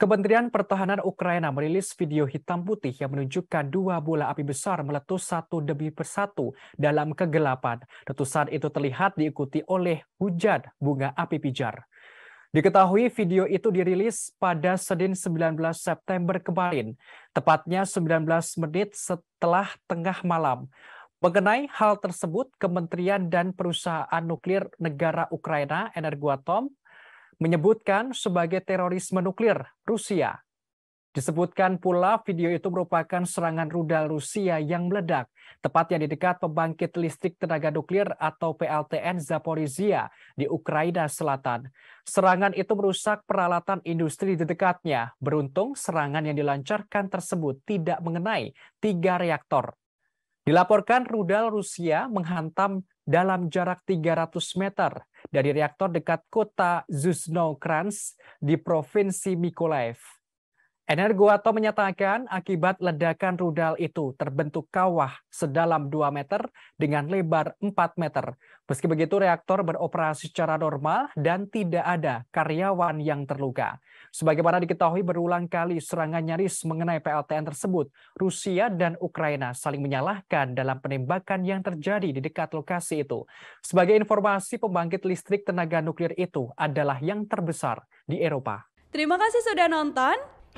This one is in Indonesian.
Kementerian Pertahanan Ukraina merilis video hitam putih yang menunjukkan dua bola api besar meletus satu demi persatu dalam kegelapan. Letusan itu terlihat diikuti oleh hujan bunga api pijar. Diketahui video itu dirilis pada Senin 19 September kemarin, tepatnya 19 menit setelah tengah malam. Mengenai hal tersebut, Kementerian dan Perusahaan Nuklir Negara Ukraina, Energoatom, menyebutkan sebagai terorisme nuklir Rusia. Disebutkan pula video itu merupakan serangan rudal Rusia yang meledak, tepatnya di dekat pembangkit listrik tenaga nuklir atau PLTN Zaporizhia di Ukraina Selatan. Serangan itu merusak peralatan industri di dekatnya. Beruntung serangan yang dilancarkan tersebut tidak mengenai tiga reaktor Dilaporkan rudal Rusia menghantam dalam jarak 300 meter dari reaktor dekat kota Zuznokransk di provinsi Mykolaiv. Energoato menyatakan akibat ledakan rudal itu terbentuk kawah sedalam 2 meter dengan lebar 4 meter. Meski begitu reaktor beroperasi secara normal dan tidak ada karyawan yang terluka. Sebagaimana diketahui berulang kali serangan nyaris mengenai PLTN tersebut, Rusia dan Ukraina saling menyalahkan dalam penembakan yang terjadi di dekat lokasi itu. Sebagai informasi, pembangkit listrik tenaga nuklir itu adalah yang terbesar di Eropa. Terima kasih sudah nonton.